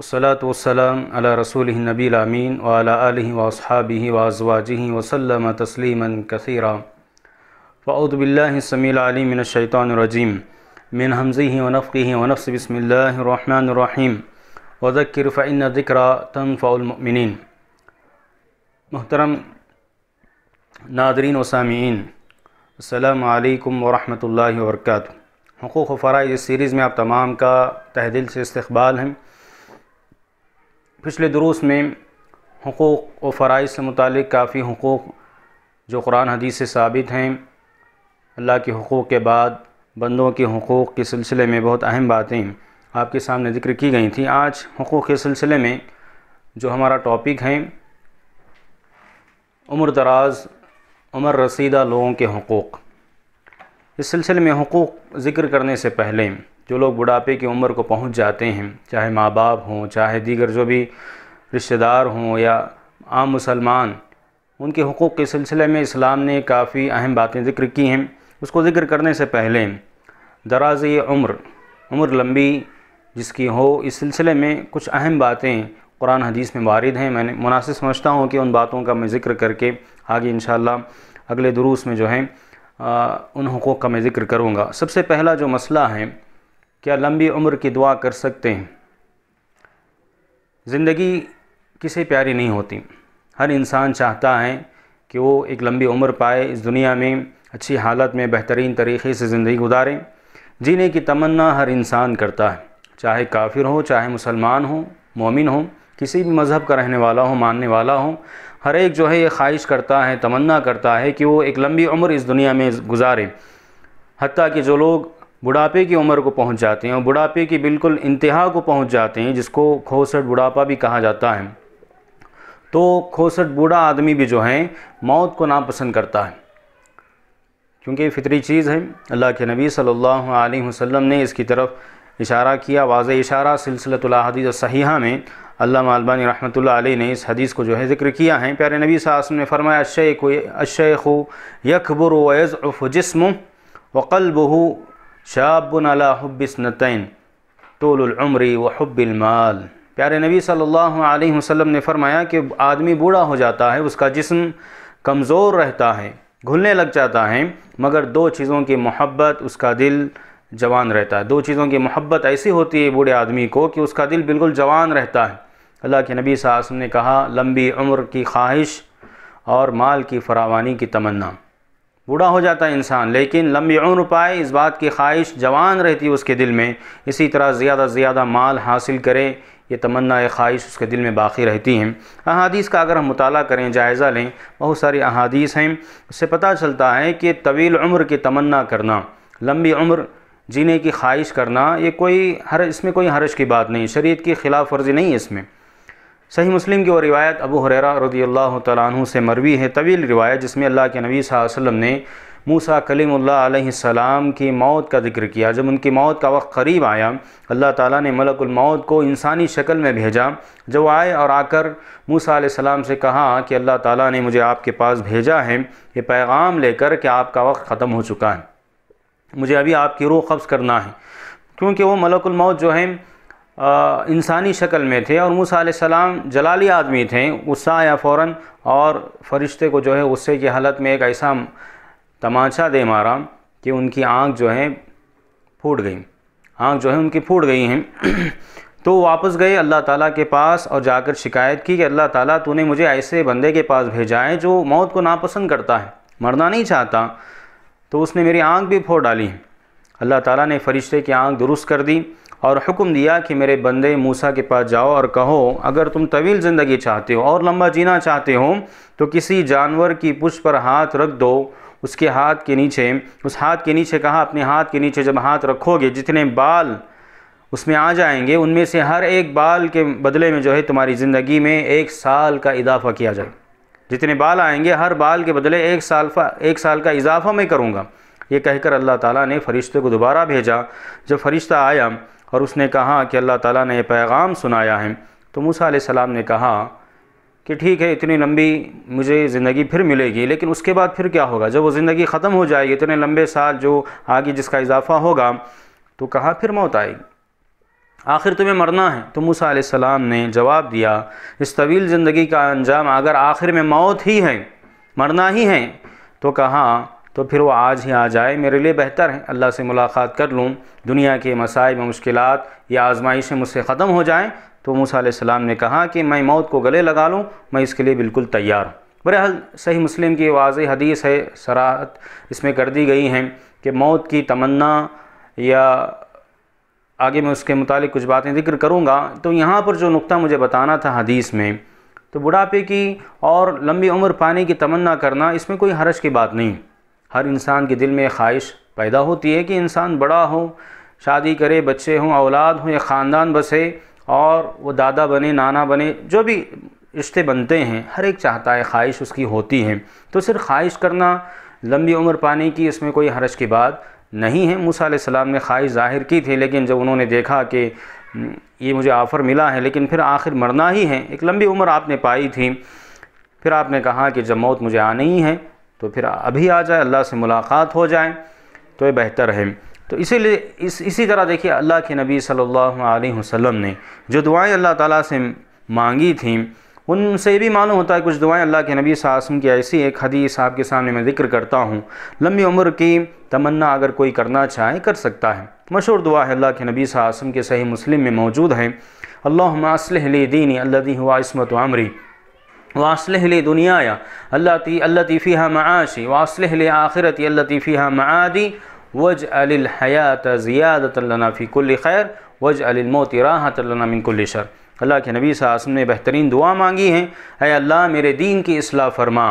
वसलम अला रसूल नबी अमीन वाल वसहाबी वाजवाजी वसलम तस्लीमन कसरा फ़ाउदबिल्लासमीलमिनशैतरजीम मिन हमज़ी वनफ़ी वनफ़ बसमिल्लाम वज़क्रफ़ैन फ़िन ज़िक्रा तनफ़ामिन मोहतरम नादरीन वसामीन अल्लाम वरहमल वर्क हकूक़ इस सीरीज़ में आप तमाम का तहदिल से इस्तबाल हैं पिछले दुरूस में हकूक़ व फ़राइज से मुतक काफ़ी हकूक़ जो कुरान हदीस से साबित हैं अल्लाह के हकूक़ के बाद बंदों के हकूक़ के सिलसिले में बहुत अहम बातें आपके सामने ज़िक्र की गई थी आज हकूक़ के सिलसिले में जो हमारा टॉपिक है उम्र दराज उम्र रसीदा लोगों के हकूक़ इस सिलसिले में हकूक़ ज़िक्र करने से पहले जो लोग बुढ़ापे की उम्र को पहुंच जाते हैं चाहे माँ बाप हों चाहे दीगर जो भी रिश्तेदार हों या आम मुसलमान उनके हकूक़ के सिलसिले में इस्लाम ने काफ़ी अहम बातें ज़िक्र की हैं उसको ज़िक्र करने से पहले दराज उम्र उम्र लंबी जिसकी हो इस सिलसिले में कुछ अहम बातें कुरान हदीस में वारद हैं मैंने मुनासिब समझता हूँ कि उन बातों का मैं ज़िक्र करके आगे इन अगले दुरूस में जो है उन हकूक़ का मैं ज़िक्र करूँगा सबसे पहला जो मसला है क्या लंबी उम्र की दुआ कर सकते हैं ज़िंदगी किसे प्यारी नहीं होती हर इंसान चाहता है कि वो एक लंबी उम्र पाए इस दुनिया में अच्छी हालत में बेहतरीन तरीके से ज़िंदगी गुजारें जीने की तमन्ना हर इंसान करता है चाहे काफिर हो चाहे मुसलमान हो मोमिन हो किसी भी मज़हब का रहने वाला हो मानने वाला हो हर एक जो है ये ख्वाहिश करता है तमन्ना करता है कि वो एक लंबी उम्र इस दुनिया में गुजारे हती कि जो लोग बुढ़ापे की उम्र को पहुंच जाते हैं और बुढ़ापे की बिल्कुल इंतहा को पहुंच जाते हैं जिसको खोसट बुढ़ापा भी कहा जाता है तो खोसट बूढ़ा आदमी भी जो है मौत को नापसंद करता है क्योंकि फितरी चीज़ है अल्लाह के नबी सल्लल्लाहु अलैहि वसल्लम ने इसकी तरफ इशारा किया वाज इशारा सिलसिलतलादीज़ सही में अल्लाह अलबानी रहमत ने इस हदीस को जो है जिक्र किया है प्यारे नबी सासम ने फरमाया अशय को अशय खो यकबर वज़फ़ जिसम बहू शाबन अला हब्बसनतैन तोलमरी व प्यारे नबी सल्लल्लाहु अलैहि वसल्लम ने फरमाया कि आदमी बूढ़ा हो जाता है उसका जिस्म कमज़ोर रहता है घुलने लग जाता है मगर दो चीज़ों की मोहब्बत उसका दिल जवान रहता है दो चीज़ों की मोहब्बत ऐसी होती है बूढ़े आदमी को कि उसका दिल बिल्कुल जवान रहता है अल्लाह के नबी साहब ने कहा लंबी उम्र की ख्वाहिश और माल की फरावानी की तमन्ना बूढ़ा हो जाता है इंसान लेकिन लंबी उम्र पाए इस बात की ख्वाहिश जवान रहती है उसके दिल में इसी तरह ज़्यादा से ज़्यादा माल हासिल करें ये तमन्ना ख्वाहिश उसके दिल में बाकी रहती हैं अहादीस का अगर हम मुताल करें जायज़ा लें बहुत सारी अहादीस हैं उससे पता चलता है कि तवील उम्र की तमन्ना करना लंबी उम्र जीने की ख्वाहिश करना ये कोई हर इसमें कोई हरज की बात नहीं शरीत की खिलाफ वर्जी नहीं है इसमें सही मुस्लिम की वो रिवायत अबू हुररा रदी अल्लाह तु से मरवी है तवील रिवायत जिसमें अल्लाह के नबी वसल्लम ने मूसा कलीम की मौत का जिक्र किया जब उनकी मौत का वक्त करीब आया अल्लाह ताला ने मलकुल मौत को इंसानी शक्ल में भेजा जब आए और आकर मूसा सलाम से कहा कि अल्लाह ताला ने मुझे आपके पास भेजा है ये पैगाम लेकर कि आपका वक्त ख़त्म हो चुका है मुझे अभी आपकी रूह कब्ज़ करना है क्योंकि वो मलकुल मौत जो है इंसानी शक्ल में थे और मूसा सलाम जलाली आदमी थे गुस्सा आया फ़ौर और फरिश्ते को जो है गुस्से की हालत में एक ऐसा तमाचा दे मारा कि उनकी आँख जो है फूट गई आँख जो है उनकी फूट गई हैं तो वापस गए अल्लाह ताला के पास और जाकर शिकायत की कि अल्लाह ताला तूने मुझे ऐसे बंदे के पास भेजा है जो मौत को नापसंद करता है मरना नहीं चाहता तो उसने मेरी आँख भी फोड़ डाली अल्लाह ताला ने फरिश्ते की आँख दुरुस्त कर दी और हुक्म दिया कि मेरे बंदे मूसा के पास जाओ और कहो अगर तुम तवील ज़िंदगी चाहते हो और लंबा जीना चाहते हो तो किसी जानवर की पुष्ट पर हाथ रख दो उसके हाथ के नीचे उस हाथ के नीचे कहा अपने हाथ के नीचे जब हाथ रखोगे जितने बाल उसमें आ जाएंगे उनमें से हर एक बाल के बदले में जो है तुम्हारी ज़िंदगी में एक साल का इजाफा किया जाए जितने बाल आएंगे हर बाल के बदले एक साल एक साल का इजाफा मैं करूँगा ये कहकर अल्लाह ताला ने फरिश्ते को दोबारा भेजा जब फरिश्ता आया और उसने कहा कि अल्लाह ताला ने यह पैगाम सुनाया है तो मूसा सलाम ने कहा कि ठीक है इतनी लंबी मुझे ज़िंदगी फिर मिलेगी लेकिन उसके बाद फिर क्या होगा जब वो ज़िंदगी ख़त्म हो जाएगी इतने लंबे साल जो आगे जिसका इजाफ़ा होगा तो कहाँ फिर मौत आएगी आखिर तुम्हें मरना है तो मूसा सलाम ने जवाब दिया इस तवील ज़िंदगी का अंजाम अगर आखिर में मौत ही है मरना ही है तो कहाँ तो फिर वो आज ही आ जाए मेरे लिए बेहतर है अल्लाह से मुलाकात कर लूँ दुनिया के मसाइब मुश्किल या आजमाइशें मुझसे ख़त्म हो जाएँ तो मूसा सलाम ने कहा कि मैं मौत को गले लगा लूँ मैं इसके लिए बिल्कुल तैयार हूँ बहरहाल सही मुस्लिम की वाज हदीस है सराहत इसमें कर दी गई हैं कि मौत की तमन्ना या आगे मैं उसके मुतालिक कुछ बातें जिक्र करूँगा तो यहाँ पर जो नुक्ता मुझे बताना था हदीस में तो बुढ़ापे की और लंबी उम्र पाने की तमन्ना करना इसमें कोई हरज की बात नहीं हर इंसान के दिल में ख्वाहिश पैदा होती है कि इंसान बड़ा हो शादी करे बच्चे हों औलाद हों या ख़ानदान बसे और वो दादा बने नाना बने जो भी रिश्ते बनते हैं हर एक चाहता है ख्वाहिश उसकी होती है तो सिर्फ ख्वाहिश करना लंबी उम्र पाने की इसमें कोई हरज की बात नहीं है मूसा सलाम ने ख्वाहिश ज़ाहिर की थी लेकिन जब उन्होंने देखा कि ये मुझे ऑफ़र मिला है लेकिन फिर आखिर मरना ही है एक लंबी उम्र आपने पाई थी फिर आपने कहा कि जब मौत मुझे आनी ही है तो फिर अभी आ जाए अल्लाह से मुलाकात हो जाए तो ये बेहतर है तो इसीलिए इस इसी तरह देखिए अल्लाह के नबी सल्लल्लाहु अलैहि वसल्लम ने जो दुआएं अल्लाह ताला से मांगी थीं उनसे भी मालूम होता है कुछ दुआएं अल्लाह के नबी सासम की ऐसी एक हदीस आपके सामने मैं जिक्र करता हूँ लम्बी उम्र की तमन्ना अगर कोई करना चाहे कर सकता है मशहूर दुआ है अल्लाह के नबी सासम के सही मुस्लिम में मौजूद है अल्लाह असलहली दीनी अल्लादी हुआ इसमत आमरी वासल दुनिया अल्लाफ़ी अल्लती फ़िहा माशी वासल आखिरती अल्लती फ़िहा मादी वज अलहयात ज़ियादतना कुल खैर वज अलमोत राहत मिनकुल शर अल्लाह के नबी सासम ने बेहतरीन दुआ मांगी हैं अल्लाह मेरे दीन की असलाह फरमा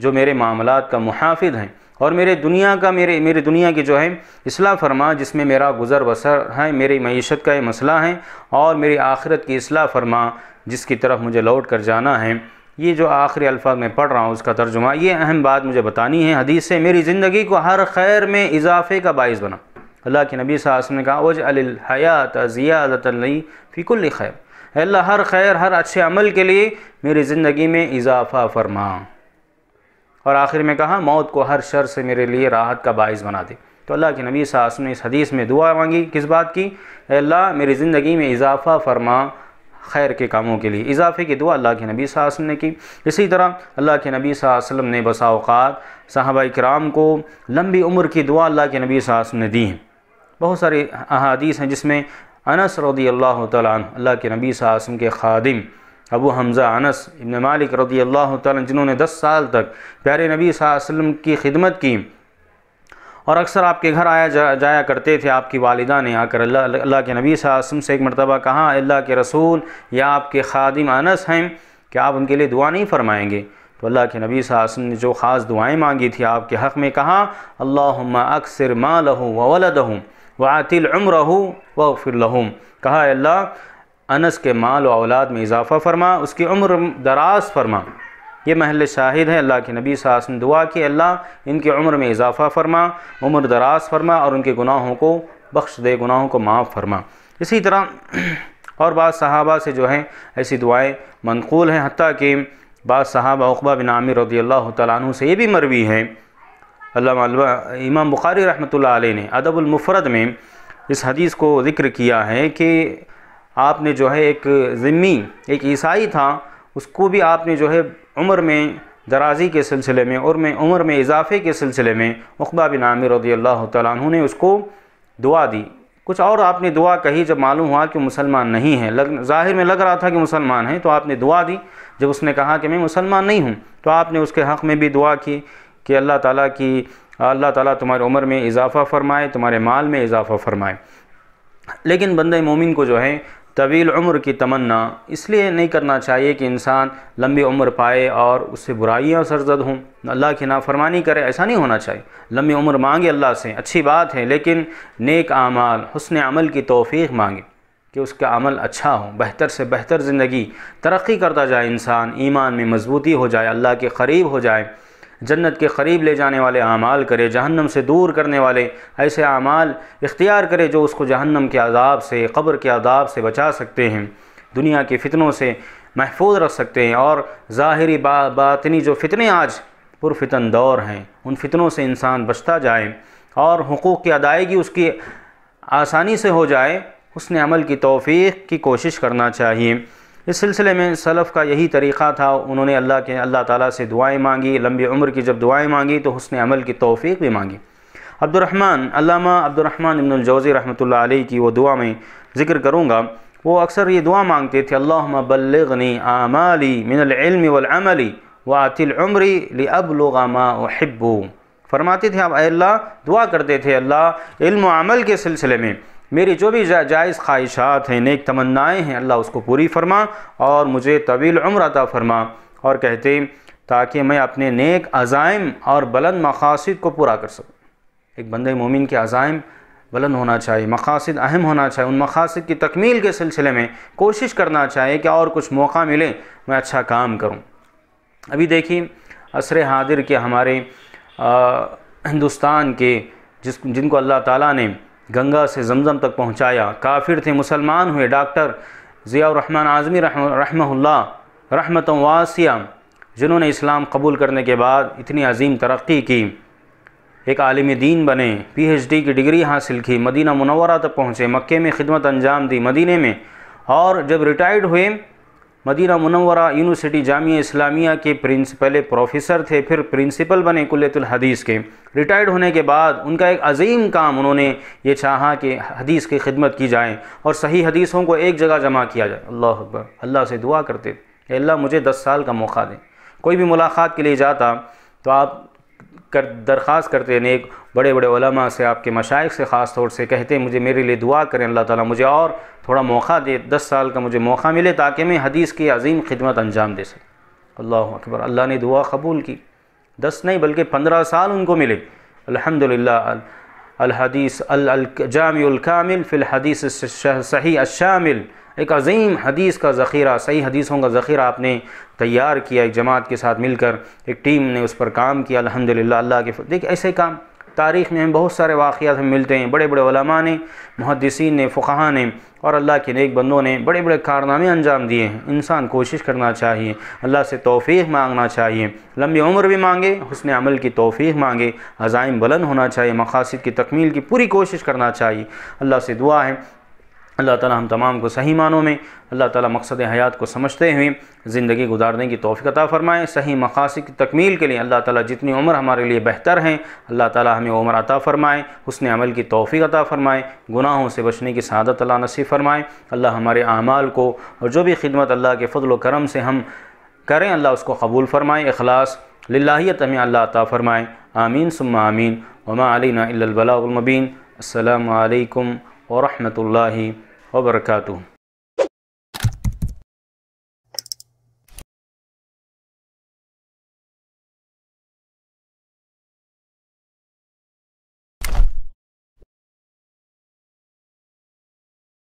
जो मेरे मामलत का मुहाफ़ हैं और मेरे दुनिया का मेरे मेरे दुनिया की जो है इसलाह फरमा जिसमें मेरा गुज़र बसर है मेरी मीशत का ये मसला है और मेरी आखिरत की असलाह फरमा जिसकी तरफ मुझे लौट कर जाना है ये जो आखिरी अल्फाज में पढ़ रहा हूँ उसका तर्जुमा ये अहम बात मुझे बतानी है हदीस से मेरी ज़िंदगी को हर खैर में इजाफे का बायस बना अल्लाह के नबी साहब ने कहा वज अलहयात ज़ियादतली फ़िकुल खैर अल्लाह हर खैर हर अच्छे अमल के लिए मेरी ज़िंदगी में इजाफ़ा फरमा और आखिर में कहा मौत को हर शर से मेरे लिए राहत का बायस बना दे तो अल्लाह के नबी सास ने इस हदीस में दुआ मांगी किस बात की अल्लाह मेरी ज़िंदगी में इजाफ़ा फरमा खैर के कामों के लिए इजाफे की दुआ अल्लाह के नबी सासम ने की इसी तरह अल्लाह के नबी सासम ने बसाओक़ात साहबा कराम को लंबी उम्र की दुआ अल्लाह के नबी सासम ने दी है बहुत सारे अदीस हैं जिसमें अनस रदी अल्लाह तन अल्लाह के नबी सासम के खादिम अबू हमज़ा अनस इबन मालिक रदी अल्लाह जिन्होंने दस साल तक प्यारे नबी वसल्लम की खिदमत की और अक्सर आपके घर आया जा, जाया करते थे आपकी वालदा ने आकर अल्लाह अल्लाह के नबी वसम से एक मरतबा कहा अल्लाह के रसूल या आपके खादिम अनस हैं कि आप उनके लिए दुआ नहीं फरमाएंगे तो अल्लाह के नबी वसम ने जो ख़ास दुआएँ मांगी थी आपके हक़ में कहा अल्ला अक्सर माँ लहूँ वलद हूँ वातिल उम्र हूँ व फिर लहूँ कहा अल्लाह अनस के माल व औलाद में इजाफ़ा फरमा उसकी उम्र दराज फरमा ये महल शाहिद है अल्लाह के नबी सासन दुआ कि अल्लाह इनकी उम्र में इजाफ़ा फरमा उम्र दराज फरमा और उनके गुनाहों को बख्श दे गुनाहों को माफ़ फरमा इसी तरह और बाद सहाबा से जो है ऐसी दुआएँ मनकूल हैं हती कि बाद सहाबा उकबा बिन आमिर रदी अल्लाह तु से ये भी मरवी हैं अल्लाह इमाम बुखारी रहमत ने अदबुलमफ़रत में इस हदीस को ज़िक्र किया है कि आपने जो है एक ज़िम्मी एक ईसाई था उसको भी आपने जो है उम्र में दराजी के सिलसिले में और में उम्र में इजाफे के सिलसिले में उकबा बिन आमिर अल्लाह तु ने उसको दुआ दी कुछ और आपने दुआ कही जब मालूम हुआ कि मुसलमान नहीं है लग जाहिर में लग रहा था कि मुसलमान है तो आपने दुआ दी जब उसने कहा कि मैं मुसलमान नहीं हूँ तो आपने उसके हक़ में भी दुआ की कि अल्लाह ताला की अल्लाह ताला तुम्हारी उम्र में इजाफ़ा फरमाए तुम्हारे माल में इजाफ़ा फरमाए लेकिन बंद मोमिन को जो है तवील उम्र की तमन्ना इसलिए नहीं करना चाहिए कि इंसान लंबी उम्र पाए और उससे बुराइयाँ सरजद हों अल्लाह की नाफरमानी करे ऐसा नहीं होना चाहिए लंबी उम्र मांगे अल्लाह से अच्छी बात है लेकिन नेक आमाल हसन अमल की तोफ़ी मांगे कि उसका अमल अच्छा हो बेहतर से बेहतर ज़िंदगी तरक्की करता जाए इंसान ईमान में मजबूती हो जाए अल्लाह के करीब हो जाए जन्नत के करीब ले जाने वाले अमाल करे जहन्नम से दूर करने वाले ऐसे अमाल इख्तियार करे जो उसको जहन्नम के आदाब से कब्र के आदाब से बचा सकते हैं दुनिया के फितनों से महफूज रख सकते हैं और ज़ाहरी बा, बातनी जो फितने आज पुरफितन दौर हैं उन फितनों से इंसान बचता जाए और हकूक़ की अदायगी उसकी आसानी से हो जाए उसने अमल की तोफ़ी की कोशिश करना चाहिए इस सिलसिले में सलफ़ का यही तरीक़ा था उन्होंने अल्लाह के अल्लाह ताला से दुआएं मांगी लंबी उम्र की जब दुआएं मांगी तो हसन अमल की तोफ़ी भी मांगी अब्दुलरहमान अल्लामा अब्दुलरहमान इब्नजौज़ी रहमतुल्लाह अलैह की वो दुआ में ज़िक्र करूँगा वो अक्सर ये दुआ मांगते थे अल्लाह बल्लनी आमाली मिनलमी वमली वातिल उम्री ली अब लोगामा फरमाते थे आप अल्लाह दुआ करते थे अल्लाह इल्म अमल के सिलसिले में मेरी जो भी जा, जायज़ ख्वाहिशात हैं नेक तमन्नाएँ हैं अल्लाह उसको पूरी फरमा और मुझे तवील उम्र अता फरमा और कहते ताकि मैं अपने नेक अज़ाइम और बुलंद मकासद को पूरा कर सकूँ एक बंद मोमिन के अज़ाइम बुलंद होना चाहिए मकासद अहम होना चाहिए उन मकासद की तकमील के सिलसिले में कोशिश करना चाहिए कि और कुछ मौका मिले मैं अच्छा काम करूँ अभी देखिए असर हादिर के हमारे आ, हिंदुस्तान के जिस जिनको अल्लाह ताला ने गंगा से जमज़म तक पहुँचाया काफिर थे मुसलमान हुए डॉक्टर ज़ियाउररहमान आज़मी रहमल्ला रहमत वासिया जिन्होंने इस्लाम कबूल करने के बाद इतनी अजीम तरक्की की एक आलिम दीन बने पीएचडी की डिग्री हासिल की मदीना मुनवरा तक पहुँचे मक्के में खिदमत अंजाम दी मदीने में और जब रिटायर्ड हुए Medina Munawwara university Jamia Islamia के प्रिंस पहले प्रोफेसर थे फिर प्रिंसिपल बने कुल्लतुल हदीस के रिटायर्ड होने के बाद उनका एक अजीम काम उन्होंने ये चाहा कि हदीस की खिदमत की जाए और सही हदीसों को एक जगह जमा किया जाए अल्लाह अकबर अल्लाह से दुआ करते अल्लाह मुझे दस साल का मौका दें कोई भी मुलाकात के लिए जाता तो आप कर दरख्वास्त करते हैं नेक बड़े बड़े ओलमा से आपके मशाइ से ख़ास तौर से कहते हैं मुझे मेरे लिए दुआ करें अल्लाह ताला मुझे और थोड़ा मौका दे दस साल का मुझे मौका मिले ताकि मैं हदीस की अजीम खिदमत अंजाम दे सकूँ अल्लाह अकबर अल्लाह ने दुआ कबूल की दस नहीं बल्कि पंद्रह साल उनको मिले अलहमदिल्ला अलहदीस जाम फ़िल हदीस सही अशामिल एक अजीम हदीस का ज़ख़ीरा सही हदीसों का ज़ख़ीरा आपने तैयार किया एक जमात के साथ मिलकर एक टीम ने उस पर काम किया अल्हम्दुलिल्लाह अल्लाह के देखिए ऐसे काम तारीख़ में हम बहुत सारे वाक़ हम मिलते हैं बड़े बड़े वलमा ने मुहदसिन ने फ़ुहा ने और अल्लाह के नेक बंदों ने बड़े बड़े कारनामे अंजाम दिए हैं इंसान कोशिश करना चाहिए अल्लाह से तोफ़ी मांगना चाहिए लंबी उम्र भी मांगे हसन अमल की तोफ़ी मांगे अज़ाइम बुलंद होना चाहिए मकासद की तकमील की पूरी कोशिश करना चाहिए अल्लाह से दुआ है अल्लाह ताला हम तमाम को सही मानों में अल्लाह ताला मकसद हयात को समझते हुए ज़िंदगी गुजारने की तोफ़ी अता फ़रमाएँ सही मकासद की तकमील के लिए अल्लाह ताला जितनी उम्र हमारे लिए बेहतर हैं अल्लाह ताला हमें उम्र अता फ़रमाएँ उसने अमल की तोफ़ी अता फ़रमाएँ गुनाहों से बचने की सदत अल्लाह नसीब फ़रमाएँ अल्लाह हमारे अमाल को और जो भी खिदमत अल्लाह के फ़ल करम से हम करें अल्लाह उसको कबूल फ़रमाएँ अखलास लाहीत हमें अल्लाह अता फ़रमाएँ आमीन सुम्मा आमीन वमा अलीना इल्लबलामबीन अल्लाम वरहमल wabarakatuh